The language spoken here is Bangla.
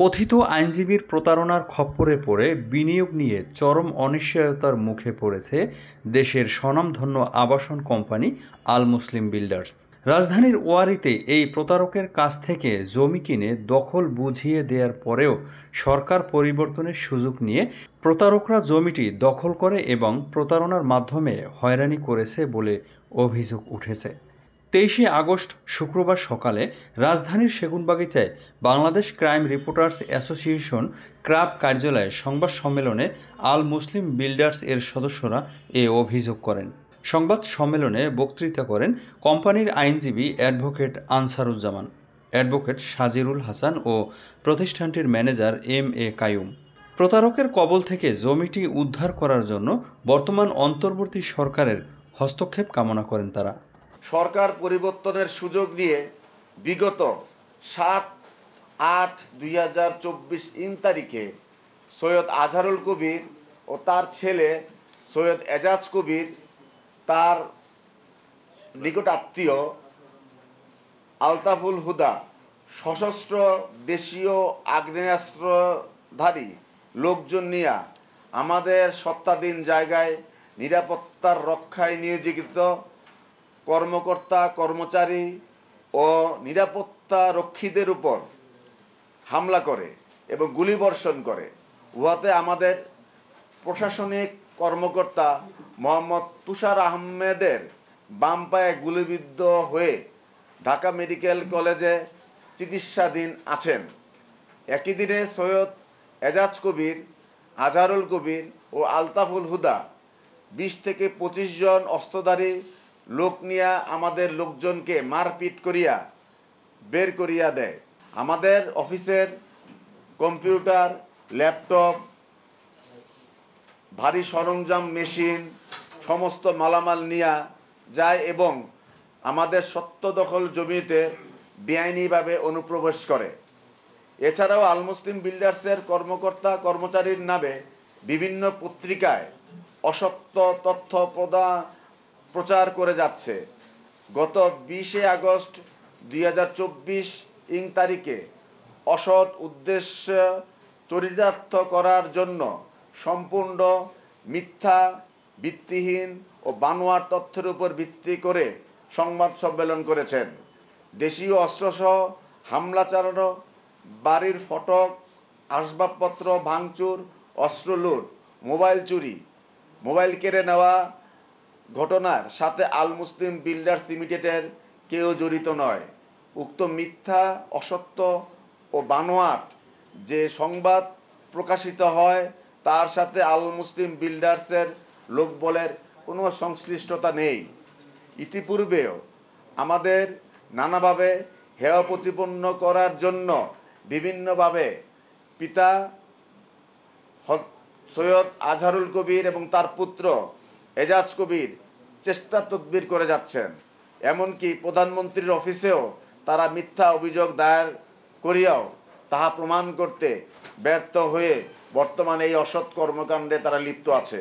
কথিত আইনজীবীর প্রতারণার খপ্পরে পড়ে বিনিয়োগ নিয়ে চরম অনিশ্চয়তার মুখে পড়েছে দেশের স্বনামধন্য আবাসন কোম্পানি আল মুসলিম বিল্ডার্স রাজধানীর ওয়ারিতে এই প্রতারকের কাছ থেকে জমি কিনে দখল বুঝিয়ে দেওয়ার পরেও সরকার পরিবর্তনের সুযোগ নিয়ে প্রতারকরা জমিটি দখল করে এবং প্রতারণার মাধ্যমে হয়রানি করেছে বলে অভিযোগ উঠেছে তেইশে আগস্ট শুক্রবার সকালে রাজধানীর সেগুনবাগিচায় Bangladesh crime reporters association CRAB কার্যালয়ে সংবাদ সম্মেলনে আল মুসলিম বিল্ডার্স এর সদস্যরা এ অভিযোগ করেন সংবাদ সম্মেলনে বক্তৃতা করেন কোম্পানির আইনজীবী অ্যাডভোকেট আনসারুজ্জামান অ্যাডভোকেট সাজিরুল হাসান ও প্রতিষ্ঠানটির ম্যানেজার এম এ কায়ুম প্রতারকের কবল থেকে জমিটি উদ্ধার করার জন্য বর্তমান অন্তর্বর্তী সরকারের হস্তক্ষেপ কামনা করেন তারা সরকার পরিবর্তনের সুযোগ নিয়ে বিগত সাত আট দুই হাজার চব্বিশ ইন তারিখে সৈয়দ আজহারুল কবির ও তার ছেলে সৈয়দ এজাজ কবির তার নিকট আত্মীয় আলতাফুল হুদা সশস্ত্র দেশীয় আগ্নেয়াস্ত্রধারী লোকজন নিয়া আমাদের সপ্তাহদিন জায়গায় নিরাপত্তার রক্ষায় নিয়োজিত কর্মকর্তা কর্মচারী ও নিরাপত্তা রক্ষীদের উপর হামলা করে এবং গুলিবর্ষণ করে উহাতে আমাদের প্রশাসনিক কর্মকর্তা মোহাম্মদ তুষার আহমেদের বাম পায়ে গুলিবিদ্ধ হয়ে ঢাকা মেডিকেল কলেজে চিকিৎসাধীন আছেন একই দিনে সৈয়দ এজাজ কবির আজহারুল কবির ও আলতাফুল হুদা বিশ থেকে পঁচিশ জন অস্ত্রধারী লোক নিয়া আমাদের লোকজনকে মারপিট করিয়া বের করিয়া দেয় আমাদের অফিসের কম্পিউটার ল্যাপটপ ভারী সরঞ্জাম মেশিন সমস্ত মালামাল নিয়া যায় এবং আমাদের সত্য দখল জমিতে বেআইনিভাবে অনুপ্রবেশ করে এছাড়াও আল মুসলিম বিল্ডার্সের কর্মকর্তা কর্মচারীর নামে বিভিন্ন পত্রিকায় অসত্য তথ্য প্রদান প্রচার করে যাচ্ছে গত বিশে আগস্ট দুই ইং তারিখে অসৎ উদ্দেশ্য চরিতার্থ করার জন্য সম্পূর্ণ মিথ্যা ভিত্তিহীন ও বানোয়ার তথ্যের উপর ভিত্তি করে সংবাদ সম্মেলন করেছেন দেশীয় অস্ত্রসহ হামলা চালানো বাড়ির ফটক আসবাবপত্র ভাঙচুর অস্ত্র লুট মোবাইল চুরি মোবাইল কেড়ে নেওয়া ঘটনার সাথে আল মুসলিম বিল্ডার্স লিমিটেডের কেউ জড়িত নয় উক্ত মিথ্যা অসত্য ও বানোয়াট যে সংবাদ প্রকাশিত হয় তার সাথে আল মুসলিম বিল্ডার্সের লোকবলের কোনো সংশ্লিষ্টতা নেই ইতিপূর্বেও আমাদের নানাভাবে হেয় প্রতিপন্ন করার জন্য বিভিন্নভাবে পিতা সৈয়দ আজহারুল কবির এবং তার পুত্র এজাজ কবির চেষ্টা তদবির করে যাচ্ছেন এমনকি প্রধানমন্ত্রীর অফিসেও তারা মিথ্যা অভিযোগ দায়ের করিয়াও তাহা প্রমাণ করতে ব্যর্থ হয়ে বর্তমানে এই অসৎ কর্মকাণ্ডে তারা লিপ্ত আছে